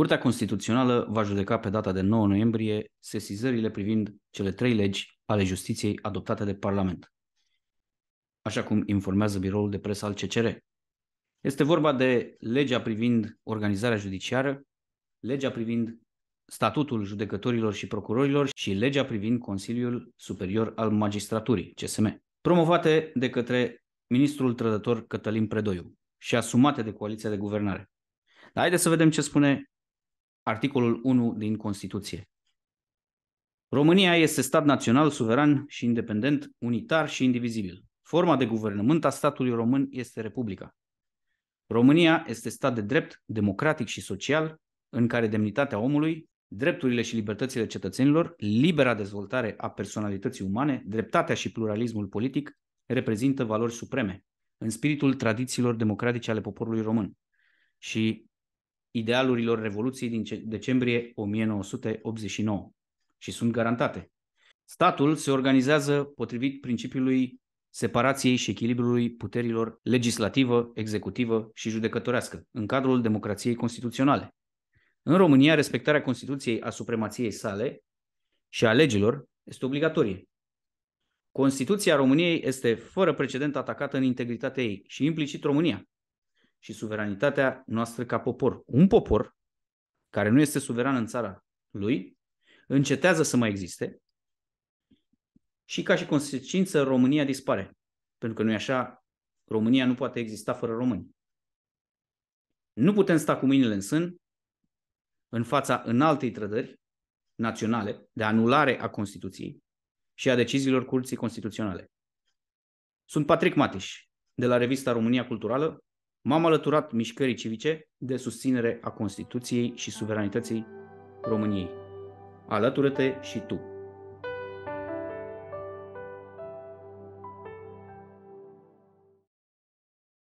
Curtea Constituțională va judeca pe data de 9 noiembrie sesizările privind cele trei legi ale justiției adoptate de Parlament, așa cum informează biroul de presă al CCR. Este vorba de legea privind organizarea judiciară, legea privind statutul judecătorilor și procurorilor și legea privind Consiliul Superior al Magistraturii, CSM, promovate de către ministrul trădător Cătălin Predoiu și asumate de coaliția de guvernare. Dar haideți să vedem ce spune articolul 1 din Constituție. România este stat național, suveran și independent, unitar și indivizibil. Forma de guvernământ a statului român este Republica. România este stat de drept, democratic și social, în care demnitatea omului, drepturile și libertățile cetățenilor, libera dezvoltare a personalității umane, dreptatea și pluralismul politic reprezintă valori supreme, în spiritul tradițiilor democratice ale poporului român. Și idealurilor Revoluției din decembrie 1989 și sunt garantate. Statul se organizează potrivit principiului separației și echilibrului puterilor legislativă, executivă și judecătorească în cadrul democrației constituționale. În România, respectarea Constituției a supremației sale și a legilor este obligatorie. Constituția României este fără precedent atacată în integritatea ei și implicit România, și suveranitatea noastră ca popor. Un popor care nu este suveran în țara lui încetează să mai existe și ca și consecință România dispare. Pentru că nu e așa, România nu poate exista fără români. Nu putem sta cu mâinile în sân în fața înaltei trădări naționale de anulare a Constituției și a deciziilor Curții Constituționale. Sunt Patrick Matiș, de la revista România Culturală, M-am alăturat mișcării civice de susținere a Constituției și suveranității României. Alătură-te și tu!